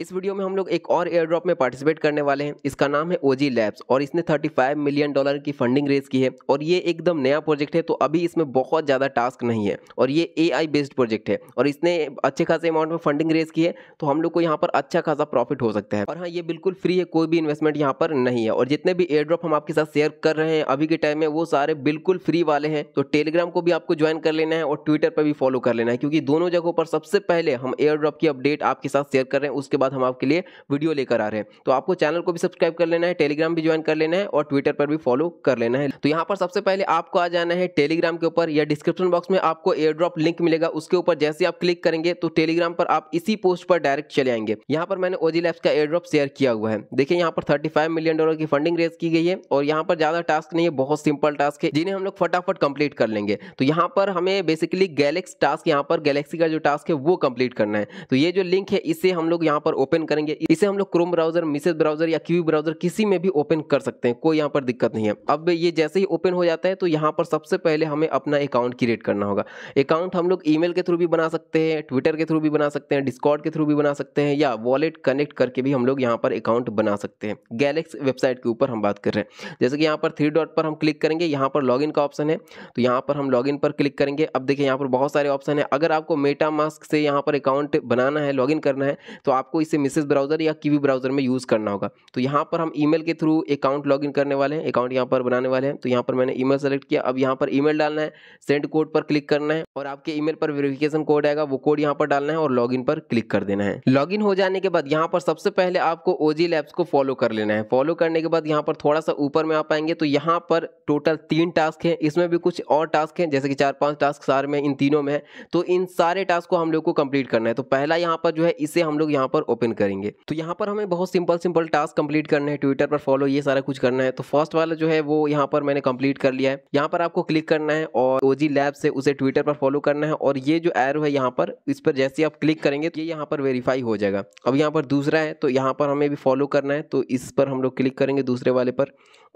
इस वीडियो में हम लोग एक और एयर ड्रॉप में पार्टिसिपेट करने वाले हैं इसका नाम है ओजी लैब्स और इसने 35 मिलियन डॉलर की फंडिंग रेज की है और ये एकदम नया प्रोजेक्ट है तो अभी इसमें बहुत ज़्यादा टास्क नहीं है और ये एआई बेस्ड प्रोजेक्ट है और इसने अच्छे खासे अमाउंट में फंडिंग रेज की है तो हम लोग को यहाँ पर अच्छा खासा प्रॉफिट हो सकता है और हाँ ये बिल्कुल फ्री है कोई भी इन्वेस्टमेंट यहाँ पर नहीं है और जितने भी एयर ड्रॉप हम आपके साथ शेयर कर रहे हैं अभी के टाइम में वो सारे बिल्कुल फ्री वाले हैं तो टेलीग्राम को भी आपको ज्वाइन कर लेना है और ट्विटर पर भी फॉलो कर लेना है क्योंकि दोनों जगहों पर सबसे पहले हम एयर ड्रॉप की अपडेट आपके साथ शेयर कर रहे हैं उसके बाद हम आपके लिए वीडियो लेकर आ रहे हैं तो आपको चैनल को भी सब्सक्राइब कर लेना है टेलीग्राम भी ज्वाइन कर लेना है और ट्विटर पर भी फॉलो कर लेना है तो यहाँ पर सबसे पहले आपको आ जाना है टेलीग्राम के ऊपर या डिस्क्रिप्शन बॉक्स में आपको एयर ड्रॉप लिंक मिलेगा उसके ऊपर जैसे आप क्लिक करेंगे तो टेलीग्राम पर आप इसी पोस्ट पर डायरेक्ट चले आएंगे यहाँ पर मैंने ओजी लैब्स का एयर ड्रॉप शेयर किया हुआ है देखिए यहाँ पर थर्टी मिलियन डॉलर की फंडिंग रेज की गई है और यहाँ पर ज्यादा टास्क नहीं है बहुत सिंपल टास्क है जिन्हें हम लोग फटाफट कंप्लीट कर लेंगे तो यहाँ पर हमें बेसिकली गैलेक्स टास्क यहाँ पर गैलेक्सी का जो टास्क है वो कंप्लीट करना है तो ये जो लिंक है इसे हम लोग यहाँ पर और ओपन करेंगे इसे हम लोग क्रोम ब्राउजर मिसेज ब्राउजर या क्यू ब्राउजर किसी में भी ओपन कर सकते हैं कोई यहाँ पर दिक्कत नहीं है अब ये जैसे ही ओपन हो जाता है तो यहाँ पर सबसे पहले हमें अपना अकाउंट क्रिएट करना होगा अकाउंट हम लोग ई के थ्रू भी बना सकते हैं ट्विटर के थ्रू भी बना सकते हैं डिस्कॉर्ड के थ्रू भी बना सकते हैं या वॉलेट कनेक्ट करके भी हम लोग यहाँ पर अकाउंट बना सकते हैं गैलेक्स वेबसाइट के ऊपर हम बात कर रहे हैं जैसे कि यहाँ पर थ्री डॉट पर हम क्लिक करेंगे यहाँ पर लॉग का ऑप्शन है तो यहाँ पर हम लॉगिन पर क्लिक करेंगे अब देखिए यहाँ पर बहुत सारे ऑप्शन है अगर आपको मेटा मास्क से यहाँ पर अकाउंट बनाना है लॉगिन करना है तो आपको इसे मिसेज ब्राउजर या कीवी ब्राउजर में यूज़ करना होगा तो यहाँ पर हम ईमेल के थ्रू अकाउंट लॉगिन करने वाले हैं अकाउंट यहाँ पर बनाने वाले हैं तो यहाँ पर मैंने ईमेल सेलेक्ट किया अब यहाँ पर ईमेल डालना है सेंड कोड पर क्लिक करना है और आपके ईमेल पर वेरिफिकेशन कोड आएगा वो कोड यहाँ पर डालना है और लॉगिन पर क्लिक कर देना है लॉगिन हो जाने के बाद यहाँ पर सबसे पहले आपको ओजी लैब्स को फॉलो कर लेना है फॉलो करने के बाद यहाँ पर थोड़ा सा ऊपर में आ पाएंगे तो यहाँ पर टोटल तीन टास्क है इसमें भी कुछ और टास्क हैं जैसे कि चार पांच टास्क सारे में इन तीनों में है तो इन सारे टास्क को हम लोग को कंप्लीट करना है तो पहला यहाँ पर जो है इसे हम लोग यहाँ पर ओपन करेंगे तो यहाँ पर हमें बहुत सिंपल सिंपल टास्क कंप्लीट करने हैं ट्विटर पर फॉलो ये सारा कुछ करना है तो फर्स्ट वाला जो है वो यहाँ पर मैंने कंप्लीट कर लिया है यहाँ पर आपको क्लिक करना है और ओजी लैब से उसे ट्विटर पर फॉलो करना है और ये जो एरो है यहाँ पर इस पर जैसे आप क्लिक करेंगे तो ये यहाँ पर वेरीफाई हो जाएगा अब यहाँ पर दूसरा है तो यहाँ पर हमें भी फॉलो करना है तो इस पर हम लोग क्लिक करेंगे दूसरे वाले पर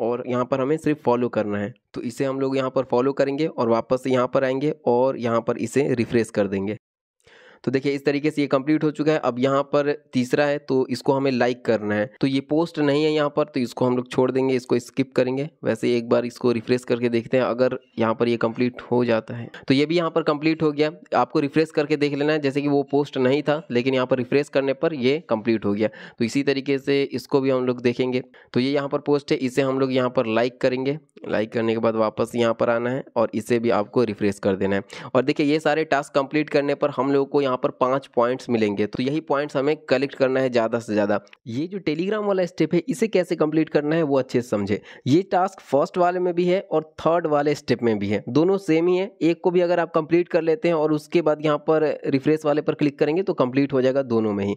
और यहाँ पर हमें सिर्फ फॉलो करना है तो इसे हम लोग यहाँ पर फॉलो करेंगे और वापस यहाँ पर आएंगे और यहाँ पर इसे रिफ्रेश कर देंगे तो देखिए इस तरीके से ये कंप्लीट हो चुका है अब यहाँ पर तीसरा है तो इसको हमें लाइक करना है तो ये पोस्ट नहीं है यहाँ पर तो इसको हम लोग छोड़ देंगे इसको स्किप करेंगे वैसे एक बार इसको रिफ्रेश करके देखते हैं अगर यहाँ पर ये कंप्लीट हो जाता है तो ये भी यहाँ पर कंप्लीट हो गया आपको रिफ्रेश करके देख लेना है जैसे कि वो पोस्ट नहीं था लेकिन यहाँ पर रिफ्रेश करने पर यह कंप्लीट हो गया तो इसी तरीके से इसको भी हम लोग देखेंगे तो ये यहाँ पर पोस्ट है इसे हम लोग यहाँ पर लाइक करेंगे लाइक करने के बाद वापस यहाँ पर आना है और इसे भी आपको रिफ्रेश कर देना है और देखिए ये सारे टास्क कंप्लीट करने पर हम लोग को यहाँ पर पाँच पॉइंट्स मिलेंगे तो यही पॉइंट्स हमें कलेक्ट करना है ज़्यादा से ज़्यादा ये जो टेलीग्राम वाला स्टेप है इसे कैसे कंप्लीट करना है वो अच्छे से समझे ये टास्क फर्स्ट वाले में भी है और थर्ड वाले स्टेप में भी है दोनों सेम ही है एक को भी अगर आप कंप्लीट कर लेते हैं और उसके बाद यहाँ पर रिफ्रेश वाले पर क्लिक करेंगे तो कंप्लीट हो जाएगा दोनों में ही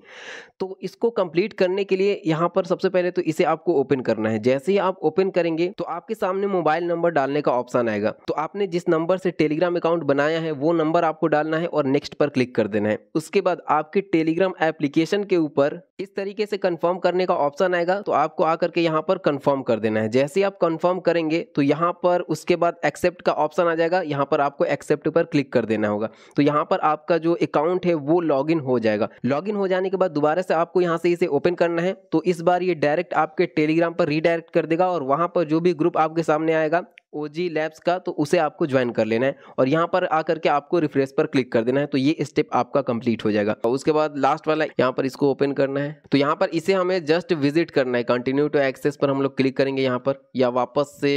तो इसको कंप्लीट करने के लिए यहाँ पर सबसे पहले तो इसे आपको ओपन करना है जैसे ही आप ओपन करेंगे तो आपके सामने मोबाइल नंबर डालने का ऑप्शन आएगा तो आपने जिस नंबर से टेलीग्राम अकाउंट बनाया है वो नंबर आपको डालना है और नेक्स्ट पर क्लिक कर देना ऑप्शन है उसके बाद आपके टेलीग्राम एप्लीकेशन के ऊपर इस तरीके से कंफर्म करने का ऑप्शन आएगा तो आपको आकर के यहाँ पर कंफर्म कर देना है जैसे ही आप कंफर्म करेंगे तो यहाँ पर उसके बाद एक्सेप्ट का ऑप्शन आ जाएगा यहाँ पर आपको एक्सेप्ट पर क्लिक कर देना होगा तो यहाँ पर आपका जो अकाउंट है वो लॉग हो जाएगा लॉग हो जाने के बाद दोबारा से आपको यहाँ से इसे ओपन करना है तो इस बार ये डायरेक्ट आपके टेलीग्राम पर रीडायरेक्ट कर देगा और वहाँ पर जो भी ग्रुप आपके सामने आएगा ओ जी लैब्स का तो उसे आपको ज्वाइन कर लेना है और यहाँ पर आकर के आपको रिफ्रेश पर क्लिक कर देना है तो ये स्टेप आपका कंप्लीट हो जाएगा और उसके बाद लास्ट वाला यहाँ पर इसको ओपन करना है तो यहाँ पर इसे हमें जस्ट विजिट करना है कंटिन्यू टू एक्सेस पर हम लोग क्लिक करेंगे यहाँ पर या वापस से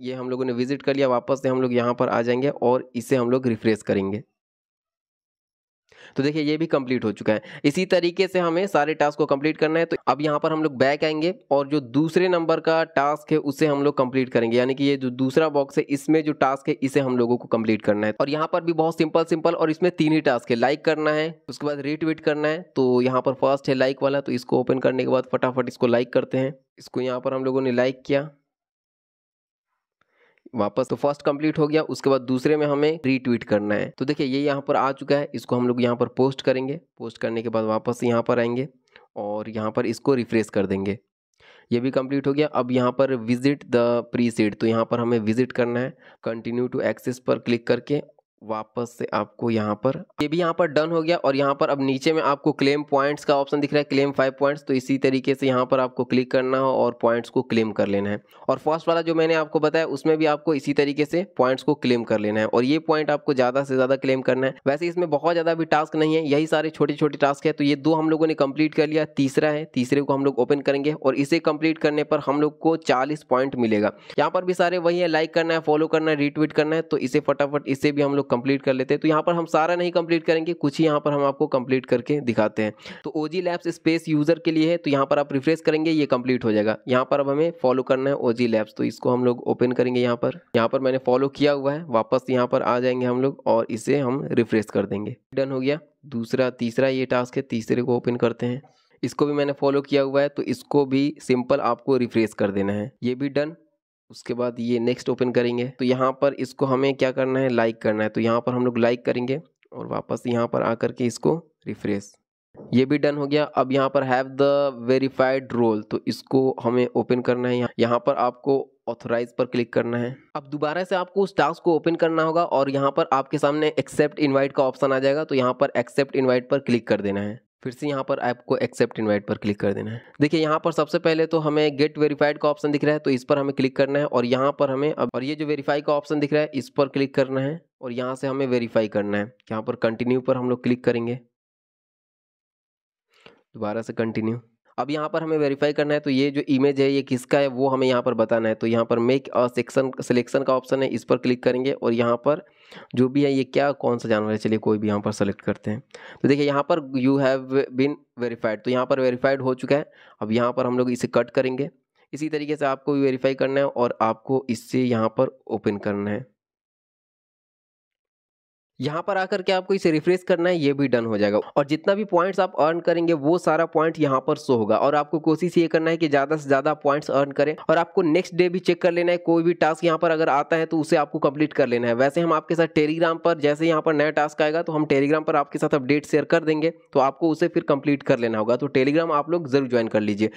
ये हम लोगों ने विजिट कर लिया वापस से हम लोग यहाँ पर आ जाएंगे और इसे हम लोग रिफ्रेश करेंगे तो देखिए ये भी कंप्लीट हो चुका है इसी तरीके से हमें सारे टास्क को कंप्लीट करना है तो अब यहाँ पर हम लोग बैक आएंगे और जो दूसरे नंबर का टास्क है उसे हम लोग कंप्लीट करेंगे यानी कि ये जो दूसरा बॉक्स है इसमें जो टास्क है इसे हम लोगों को कंप्लीट करना है और यहाँ पर भी बहुत सिंपल सिंपल और इसमें तीन ही टास्क है लाइक करना है उसके बाद रिट्वीट करना है तो यहाँ पर फर्स्ट है लाइक वाला तो इसको ओपन करने के बाद फटाफट इसको लाइक करते हैं इसको यहाँ पर हम लोगों ने लाइक किया वापस तो फर्स्ट कंप्लीट हो गया उसके बाद दूसरे में हमें रीट्वीट करना है तो देखिए ये यहाँ पर आ चुका है इसको हम लोग यहाँ पर पोस्ट करेंगे पोस्ट करने के बाद वापस यहाँ पर आएंगे और यहाँ पर इसको रिफ्रेश कर देंगे ये भी कंप्लीट हो गया अब यहाँ पर विजिट द प्री तो यहाँ पर हमें विजिट करना है कंटिन्यू टू एक्सेस पर क्लिक करके वापस से आपको यहाँ पर ये भी यहाँ पर डन हो गया और यहाँ पर अब नीचे में आपको क्लेम पॉइंट्स का ऑप्शन दिख रहा है क्लेम फाइव पॉइंट्स तो इसी तरीके से यहाँ पर आपको क्लिक करना हो और पॉइंट्स को क्लेम कर लेना है और फर्स्ट वाला जो मैंने आपको बताया उसमें भी आपको इसी तरीके से पॉइंट्स को क्लेम कर लेना है और ये पॉइंट आपको ज़्यादा से ज़्यादा क्लेम करना है वैसे इसमें बहुत ज़्यादा भी टास्क नहीं है यही सारे छोटे छोटे टास्क है तो ये दो हम लोगों ने कम्प्लीट कर लिया तीसरा है तीसरे को हम लोग ओपन करेंगे और इसे कम्प्लीट करने पर हम लोग को चालीस पॉइंट मिलेगा यहाँ पर भी सारे वही है लाइक करना है फॉलो करना है रीट्वीट करना है तो इसे फटाफट इसे भी हम लोग कंप्लीट कर लेते हैं तो यहाँ पर हम सारा नहीं कंप्लीट करेंगे कुछ ही यहाँ पर हम आपको कंप्लीट करके दिखाते हैं तो O G labs space user के लिए है तो यहाँ पर आप रिफ्रेश करेंगे ये कंप्लीट हो जाएगा यहाँ पर अब हमें फॉलो करना है ओ जी लैब्स तो इसको हम लोग ओपन करेंगे यहाँ पर यहाँ पर मैंने फॉलो किया हुआ है वापस यहाँ पर आ जाएंगे हम लोग और इसे हम रिफ्रेश कर देंगे डन हो गया दूसरा तीसरा ये टास्क है तीसरे को ओपन करते हैं इसको भी मैंने फॉलो किया हुआ है तो इसको भी सिंपल आपको रिफ्रेश कर देना है ये भी डन उसके बाद ये नेक्स्ट ओपन करेंगे तो यहाँ पर इसको हमें क्या करना है लाइक करना है तो यहाँ पर हम लोग लाइक करेंगे और वापस यहाँ पर आकर के इसको रिफ्रेश ये भी डन हो गया अब यहाँ पर हैव द वेरीफाइड रोल तो इसको हमें ओपन करना है यहाँ पर आपको ऑथोराइज पर क्लिक करना है अब दोबारा से आपको उस टास्क को ओपन करना होगा और यहाँ पर आपके सामने एक्सेप्ट इनवाइट का ऑप्शन आ जाएगा तो यहाँ पर एक्सेप्ट इनवाइट पर क्लिक कर देना है फिर से यहाँ पर ऐप को एक्सेप्ट इनवाइट पर क्लिक कर देना है देखिए यहाँ पर सबसे पहले तो हमें गेट वेरीफाइड का ऑप्शन दिख रहा है तो इस पर हमें क्लिक करना है और यहाँ पर हमें अब और ये जो वेरीफाई का ऑप्शन दिख रहा है इस पर क्लिक करना है और यहाँ से हमें वेरीफाई करना है यहाँ पर कंटिन्यू पर हम लोग क्लिक करेंगे दोबारा से कंटिन्यू अब यहाँ पर हमें वेरीफाई करना है तो ये जो इमेज है ये किसका है वो हमें यहाँ पर बताना है तो यहाँ पर मेक अ सेक्शन सिलेक्शन का ऑप्शन है इस पर क्लिक करेंगे और यहाँ पर जो भी है ये क्या कौन सा जानवर है चलिए कोई भी यहाँ पर सेलेक्ट करते हैं तो देखिए यहाँ पर यू हैव बिन वेरीफाइड तो यहाँ पर वेरीफाइड हो चुका है अब यहाँ पर हम लोग इसे कट करेंगे इसी तरीके से आपको वेरीफाई करना है और आपको इससे यहाँ पर ओपन करना है यहाँ पर आकर के आपको इसे रिफ्रेश करना है ये भी डन हो जाएगा और जितना भी पॉइंट्स आप अर्न करेंगे वो सारा पॉइंट यहाँ पर शो होगा और आपको कोशिश ये करना है कि ज़्यादा से ज़्यादा पॉइंट्स अर्न करें और आपको नेक्स्ट डे भी चेक कर लेना है कोई भी टास्क यहाँ पर अगर आता है तो उसे आपको कंप्लीट कर लेना है वैसे हम आपके साथ टेलीग्राम पर जैसे यहाँ पर नया टास्क आएगा तो हम टेलीग्राम पर आपके साथ अपडेट शेयर कर देंगे तो आपको उसे फिर कंप्लीट कर लेना होगा तो टेलीग्राम आप लोग जरूर ज्वाइन कर लीजिए